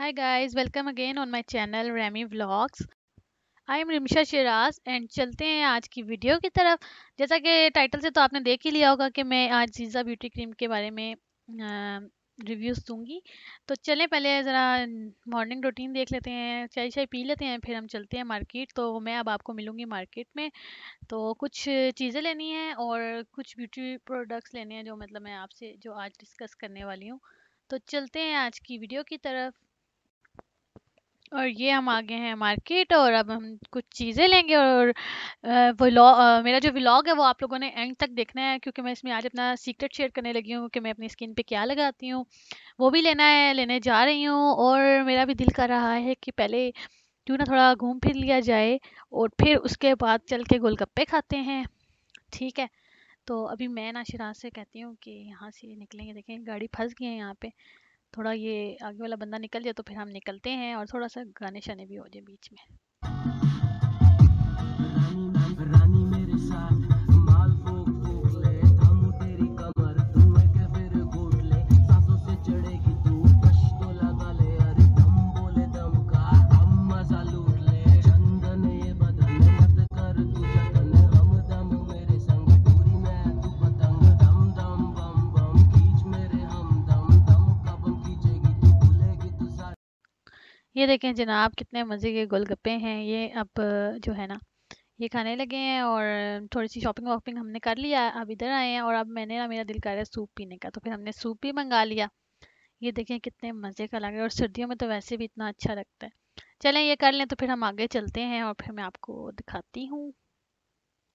Hi guys, welcome again on my channel Remy Vlogs. I am Rimsha Sharaz and चलते हैं आज की वीडियो की तरफ जैसा कि टाइटल से तो आपने देख ही लिया होगा कि मैं आज जीजा ब्यूटी क्रीम के बारे में रिव्यूज़ दूंगी तो चलें पहले ज़रा मॉर्निंग रूटीन देख लेते हैं चाय चाय पी लेते हैं फिर हम चलते हैं मार्केट तो मैं अब आपको मिलूँगी मार्केट में तो कुछ चीज़ें लेनी हैं और कुछ ब्यूटी प्रोडक्ट्स लेने हैं जो मतलब मैं आपसे जो आज डिस्कस करने वाली हूँ तो चलते हैं आज की वीडियो की तरफ और ये हम आ गए हैं मार्केट और अब हम कुछ चीज़ें लेंगे और व्लॉग मेरा जो व्लॉग है वो आप लोगों ने एंड तक देखना है क्योंकि मैं इसमें आज अपना सीक्रेट शेयर करने लगी हूँ कि मैं अपनी स्किन पे क्या लगाती हूँ वो भी लेना है लेने जा रही हूँ और मेरा भी दिल कर रहा है कि पहले क्यों ना थोड़ा घूम फिर लिया जाए और फिर उसके बाद चल के गोलगप्पे खाते हैं ठीक है तो अभी मैं ना शिराज से कहती हूँ कि यहाँ से निकलेंगे देखें गाड़ी फंस गई है यहाँ पर थोड़ा ये आगे वाला बंदा निकल जाए तो फिर हम निकलते हैं और थोड़ा सा गाने शाने भी हो जाए बीच में ये देखें जनाब कितने मज़े के गोलगप्पे हैं ये अब जो है ना ये खाने लगे हैं और थोड़ी सी शॉपिंग वॉपिंग हमने कर लिया अब इधर आए हैं और अब मैंने ना मेरा दिल कर रहा है सूप पीने का तो फिर हमने सूप भी मंगा लिया ये देखें कितने मज़े का लगे और सर्दियों में तो वैसे भी इतना अच्छा लगता है चलें ये कर लें तो फिर हम आगे चलते हैं और फिर मैं आपको दिखाती हूँ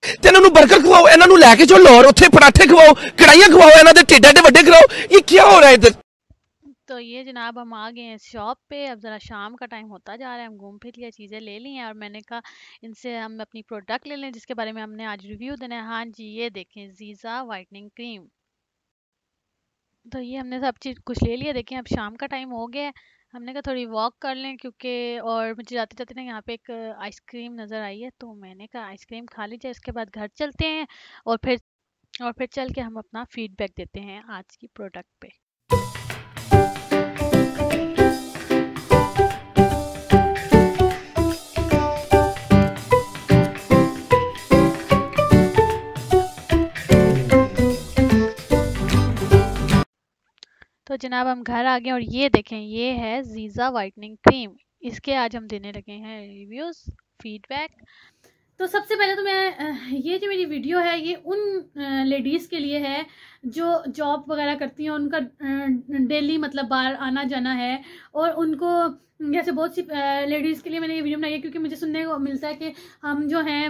ਤੇ ਇਹਨਾਂ ਨੂੰ 버ਗਰ ਖਵਾਓ ਇਹਨਾਂ ਨੂੰ ਲੈ ਕੇ ਚਲੋ ਲਾਹੌਰ ਉੱਥੇ ਪਰਾਠੇ ਖਵਾਓ ਕੜਾਈਆਂ ਖਵਾਓ तो ये जनाब हम आ गए हैं शॉप पे अब ज़रा शाम का टाइम होता जा रहा है हम घूम फिर लिया चीज़ें ले ली हैं और मैंने कहा इनसे हम अपनी प्रोडक्ट ले लें जिसके बारे में हमने आज रिव्यू देना है हाँ जी ये देखें जीज़ा वाइटनिंग क्रीम तो ये हमने सब चीज़ कुछ ले लिया देखें अब शाम का टाइम हो गया हमने कहा थोड़ी वॉक कर लें क्योंकि और मुझे जाते जाते ना यहाँ पे एक आइसक्रीम नज़र आई है तो मैंने कहा आइसक्रीम खा लीजिए इसके बाद घर चलते हैं और फिर और फिर चल के हम अपना फीडबैक देते हैं आज की प्रोडक्ट पे तो जनाब हम घर आ गए और ये देखें ये है जीजा वाइटनिंग क्रीम इसके आज हम देने लगे हैं रिव्यूज़ फीडबैक तो सबसे पहले तो मैं ये जो मेरी वीडियो है ये उन लेडीज़ के लिए है जो जॉब वगैरह करती हैं उनका डेली मतलब बाहर आना जाना है और उनको जैसे बहुत सी लेडीज़ के लिए मैंने ये वीडियो बनाई है क्योंकि मुझे सुनने को मिलता है कि हम जो हैं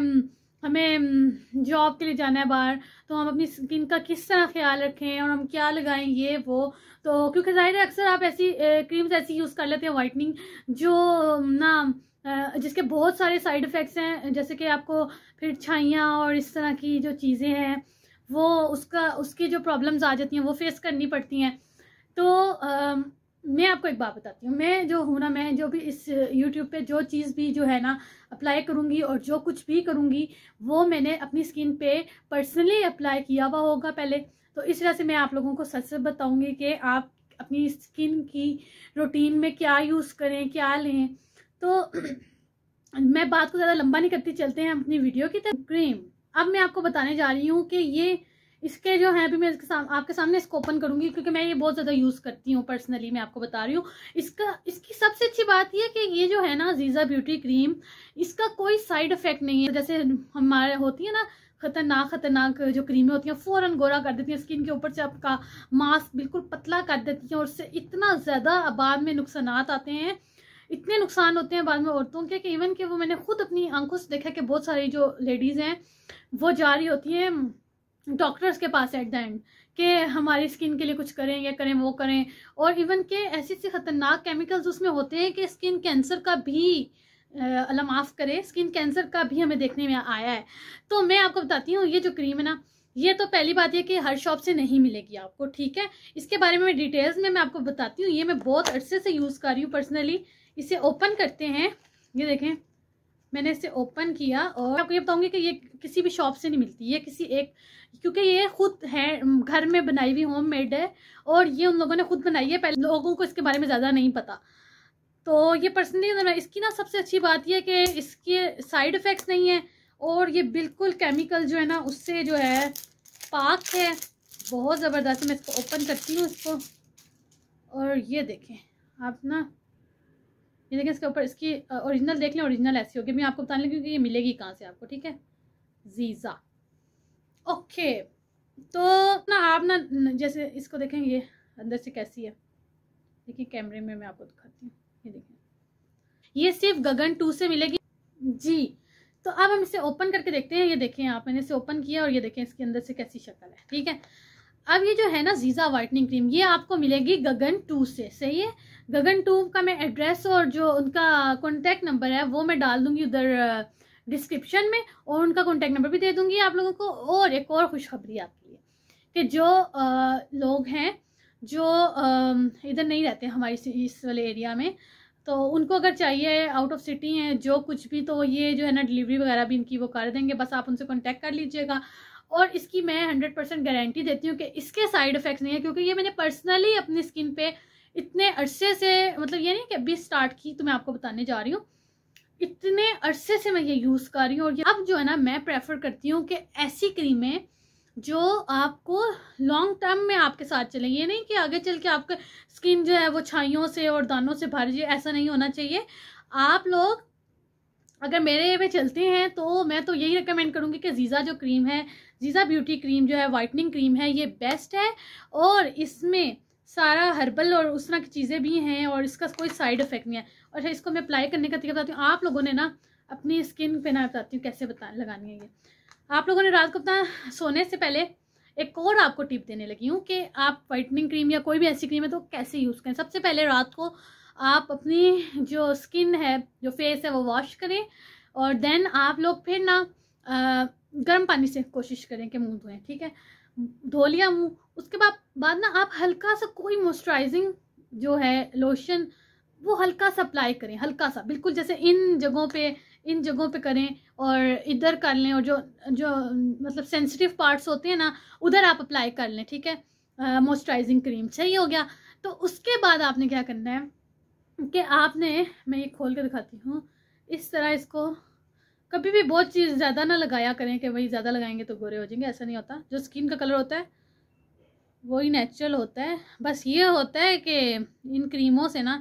हमें जॉब के लिए जाना है बाहर तो हम अपनी स्किन का किस तरह ख्याल रखें और हम क्या लगाएं ये वो तो क्योंकि ज़ाहिर है अक्सर आप ऐसी क्रीम्स ऐसी यूज़ कर लेते हैं वाइटनिंग जो ना जिसके बहुत सारे साइड इफ़ेक्ट्स हैं जैसे कि आपको फिर छाइयाँ और इस तरह की जो चीज़ें हैं वो उसका उसकी जो प्रॉब्लम्स आ जाती हैं वो फेस करनी पड़ती हैं तो मैं आपको एक बात बताती हूँ मैं जो हूँ ना मैं जो भी इस यूट्यूब पे जो चीज़ भी जो है ना अप्लाई करूँगी और जो कुछ भी करूँगी वो मैंने अपनी स्किन पे पर्सनली अप्लाई किया हुआ होगा पहले तो इस तरह से मैं आप लोगों को सच सच बताऊँगी कि आप अपनी स्किन की रूटीन में क्या यूज़ करें क्या लें तो मैं बात को ज़्यादा लंबा नहीं करती चलते हैं अपनी वीडियो की तरफ क्रीम अब मैं आपको बताने जा रही हूँ कि ये इसके जो है भी मैं इसके साम, आपके सामने इसको ओपन करूंगी क्योंकि मैं ये बहुत ज़्यादा यूज़ करती हूँ पर्सनली मैं आपको बता रही हूँ इसका इसकी सबसे अच्छी बात यह कि ये जो है ना जीज़ा ब्यूटी क्रीम इसका कोई साइड इफ़ेक्ट नहीं है जैसे हमारे होती है ना खतरनाक खतरनाक जो क्रीमें होती हैं फ़ौरन गोरा कर देती हैं स्किन के ऊपर से आपका मास्क बिल्कुल पतला कर देती हैं और उससे इतना ज़्यादा बाद में नुकसान आते हैं इतने नुकसान होते हैं बाद में औरतों के कि इवन कि वो मैंने खुद अपनी आंखों से देखा कि बहुत सारी जो लेडीज़ हैं वो जा रही होती हैं डॉक्टर्स के पास एट द एंड कि हमारी स्किन के लिए कुछ करें या करें वो करें और इवन के ऐसे ऐसे ख़तरनाक केमिकल्स उसमें होते हैं कि स्किन कैंसर का भी अलम माफ़ करें स्किन कैंसर का भी हमें देखने में आया है तो मैं आपको बताती हूँ ये जो क्रीम है ना ये तो पहली बात यह कि हर शॉप से नहीं मिलेगी आपको ठीक है इसके बारे में डिटेल्स में मैं आपको बताती हूँ ये मैं बहुत अरसे से यूज़ कर रही हूँ पर्सनली इसे ओपन करते हैं ये देखें मैंने इसे ओपन किया और आपको ये बताऊंगी कि ये किसी भी शॉप से नहीं मिलती ये किसी एक क्योंकि ये खुद है घर में बनाई हुई होम मेड है और ये उन लोगों ने खुद बनाई है पहले लोगों को इसके बारे में ज़्यादा नहीं पता तो ये पर्सनली इसकी ना सबसे अच्छी बात यह कि इसके साइड इफ़ेक्ट्स नहीं है और ये बिल्कुल केमिकल जो है ना उससे जो है पाक है बहुत ज़बरदस्त मैं इसको ओपन करती हूँ इसको और ये देखें आप ना ये देखिए इसके ऊपर इसकी ओरिजिनल देख लें ओरिजिनल ऐसी होगी मैं आपको बताने लें क्योंकि ये मिलेगी कहाँ से आपको ठीक है जीज़ा ओके तो ना आप ना जैसे इसको देखें ये अंदर से कैसी है देखिए कैमरे में मैं आपको दिखाती हूँ ये देखें ये सिर्फ गगन टू से मिलेगी जी तो अब हम इसे ओपन करके देखते हैं ये देखें आप मैंने इसे ओपन किया और ये देखें इसके अंदर से कैसी शक्ल है ठीक है अब ये जो है ना जीज़ा वाइटनिंग क्रीम ये आपको मिलेगी गगन टू से सही है गगन टूम का मैं एड्रेस और जो उनका कॉन्टैक्ट नंबर है वो मैं डाल दूंगी उधर डिस्क्रिप्शन में और उनका कॉन्टैक्ट नंबर भी दे दूंगी आप लोगों को और एक और खुशखबरी आपके लिए कि जो आ, लोग हैं जो इधर नहीं रहते हमारी इस वाले एरिया में तो उनको अगर चाहिए आउट ऑफ सिटी हैं जो कुछ भी तो ये जो है ना डिलीवरी वगैरह भी इनकी वो कर देंगे बस आप उनसे कॉन्टैक्ट कर लीजिएगा और इसकी मैं हंड्रेड परसेंट गारंटी देती हूँ कि इसके साइड इफ़ेक्ट्स नहीं है क्योंकि ये मैंने पर्सनली अपनी स्किन पे इतने अरसे से मतलब ये नहीं कि अभी स्टार्ट की तो मैं आपको बताने जा रही हूँ इतने अरसे से मैं ये यूज़ कर रही हूँ और ये अब जो है ना मैं प्रेफर करती हूँ कि ऐसी क्रीमें जो आपको लॉन्ग टर्म में आपके साथ चलें ये नहीं कि आगे चल के आपका स्किन जो है वो छाइयों से और दानों से भर जाए ऐसा नहीं होना चाहिए आप लोग अगर मेरे में चलते हैं तो मैं तो यही रिकमेंड करूँगी कि जीज़ा जो क्रीम है जीज़ा ब्यूटी क्रीम जो है वाइटनिंग क्रीम है ये बेस्ट है और इसमें सारा हर्बल और उस तरह की चीज़ें भी हैं और इसका कोई साइड इफेक्ट नहीं है और अच्छा, इसको मैं अप्लाई करने का तरीका बताती हूँ आप लोगों ने ना अपनी स्किन पे ना बताती हूँ कैसे बता लगानी है ये आप लोगों ने रात को अपना सोने से पहले एक और आपको टिप देने लगी हूँ कि आप वाइटनिंग क्रीम या कोई भी ऐसी क्रीम है तो कैसे यूज़ करें सबसे पहले रात को आप अपनी जो स्किन है जो फेस है वो वॉश करें और देन आप लोग फिर ना गर्म पानी से कोशिश करें कि मुँह धोएं ठीक है धो लिया मुँह उसके बाद बाद ना आप हल्का सा कोई मॉइस्चराइजिंग जो है लोशन वो हल्का सा अप्लाई करें हल्का सा बिल्कुल जैसे इन जगहों पे इन जगहों पे करें और इधर कर लें और जो जो मतलब सेंसिटिव पार्ट्स होते हैं ना उधर आप अप्लाई कर लें ठीक है मॉइस्चराइजिंग क्रीम सही हो गया तो उसके बाद आपने क्या करना है कि आपने मैं ये खोल के दिखाती हूँ इस तरह इसको कभी भी बहुत चीज़ ज़्यादा ना लगाया करें कि भाई ज़्यादा लगाएंगे तो गोरे हो जाएंगे ऐसा नहीं होता जो स्किन का कलर होता है वो ही नेचुरल होता है बस ये होता है कि इन क्रीमों से ना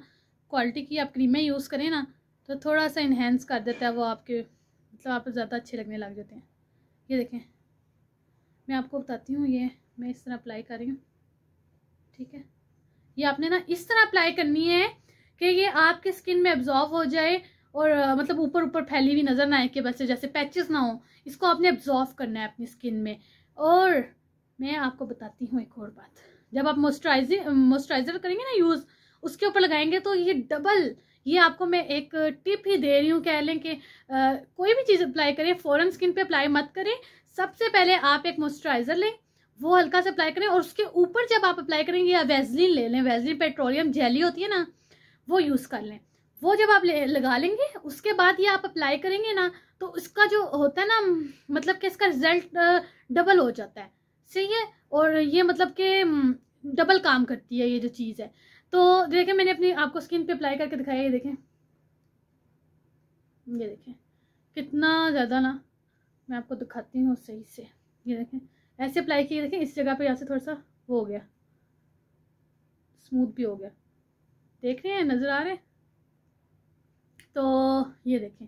क्वालिटी की आप क्रीमें यूज़ करें ना तो थोड़ा सा इन्हेंस कर देता है वो आपके मतलब आप ज़्यादा अच्छे लगने लग जाते हैं ये देखें मैं आपको बताती हूँ ये मैं इस तरह अप्लाई कर रही हूँ ठीक है ये आपने ना इस तरह अप्लाई करनी है कि ये आपके स्किन में एब्जॉर्व हो जाए और मतलब ऊपर ऊपर फैली हुई नज़र ना आए कि बस जैसे पैचेस ना हो इसको आपने एब्जॉर्व करना है अपनी स्किन में और मैं आपको बताती हूँ एक और बात जब आप मॉइस्चराइज मॉइस्चराइजर करेंगे ना यूज़ उसके ऊपर लगाएंगे तो ये डबल ये आपको मैं एक टिप ही दे रही हूँ कह लें कि आ, कोई भी चीज़ अप्लाई करें फ़ौरन स्किन पे अप्लाई मत करें सबसे पहले आप एक मॉइस्चराइज़र लें वो हल्का सा अप्लाई करें और उसके ऊपर जब आप अप्लाई करेंगे या वेजलिन ले लें वेजलिन पेट्रोलियम जेली होती है ना वो यूज़ कर लें वो जब आप लगा लेंगे उसके बाद ये आप अप्लाई करेंगे ना तो उसका जो होता है ना मतलब कि इसका रिजल्ट डबल हो जाता है सही है और ये मतलब कि डबल काम करती है ये जो चीज़ है तो देखें मैंने अपनी आपको स्किन पे अप्लाई करके दिखाया ये देखें ये देखें कितना ज़्यादा ना मैं आपको दिखाती हूँ सही से ये देखें ऐसे अप्लाई किए देखें इस जगह पर यहाँ से थोड़ा सा वो हो गया स्मूथ भी हो गया देख रहे हैं नज़र आ रहे हैं तो ये देखें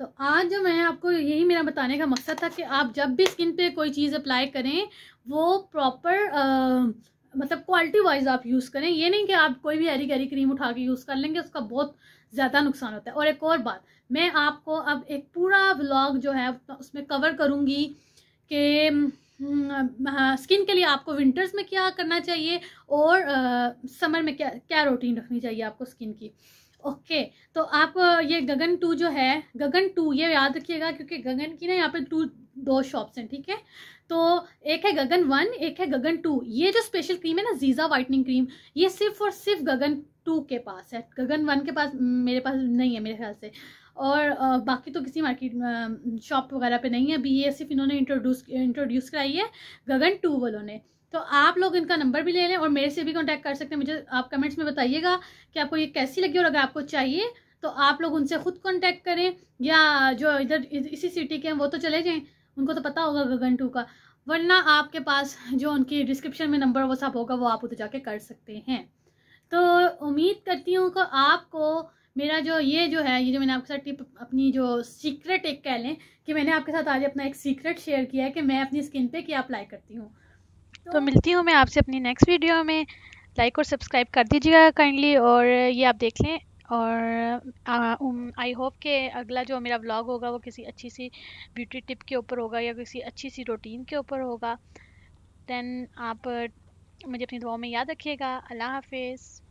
तो आज जो मैं आपको यही मेरा बताने का मकसद था कि आप जब भी स्किन पे कोई चीज़ अप्लाई करें वो प्रॉपर मतलब क्वालिटी वाइज आप यूज़ करें ये नहीं कि आप कोई भी हरी गरी क्रीम उठा के यूज़ कर लेंगे उसका बहुत ज़्यादा नुकसान होता है और एक और बात मैं आपको अब एक पूरा ब्लॉग जो है उसमें कवर करूँगी कि स्किन के लिए आपको विंटर्स में क्या करना चाहिए और समर में क्या क्या रूटीन रखनी चाहिए आपको स्किन की ओके तो आप ये गगन टू जो है गगन टू ये याद रखिएगा क्योंकि गगन की ना यहाँ पे टू दो शॉप्स हैं ठीक है तो एक है गगन वन एक है गगन टू ये जो स्पेशल क्रीम है ना जीजा वाइटनिंग क्रीम ये सिर्फ और सिर्फ गगन टू के पास है गगन वन के पास मेरे पास नहीं है मेरे ख्याल से और बाकी तो किसी मार्केट शॉप वगैरह पे नहीं है अभी ये सिर्फ इन्होंने इंट्रोड्यूस इंट्रोड्यूस कराई है गगन टू वालों ने तो आप लोग इनका नंबर भी ले लें और मेरे से भी कॉन्टैक्ट कर सकते हैं मुझे आप कमेंट्स में बताइएगा कि आपको ये कैसी लगी और अगर आपको चाहिए तो आप लोग उनसे ख़ुद कॉन्टैक्ट करें या जो इधर इसी सिटी के हैं वो तो चले जाएँ उनको तो पता होगा गगन टू का वरना आपके पास जो उनकी डिस्क्रिप्शन में नंबर वो सब होगा वो आप उधर जाके कर सकते हैं तो उम्मीद करती हूँ कि आपको मेरा जो ये जो है ये जो मैंने आपके साथ टिप अपनी जो सीक्रेट एक कह लें कि मैंने आपके साथ आज अपना एक सीक्रेट शेयर किया है कि मैं अपनी स्किन पे क्या अप्लाई करती हूँ तो मिलती हूँ मैं आपसे अपनी नेक्स्ट वीडियो में लाइक और सब्सक्राइब कर दीजिएगा काइंडली और ये आप देख लें और आई होप कि अगला जो मेरा व्लॉग होगा वो किसी अच्छी सी ब्यूटी टिप के ऊपर होगा या किसी अच्छी सी रूटीन के ऊपर होगा दैन आप मुझे अपनी दुआओं में याद रखिएगा अल्लाह हाफिज़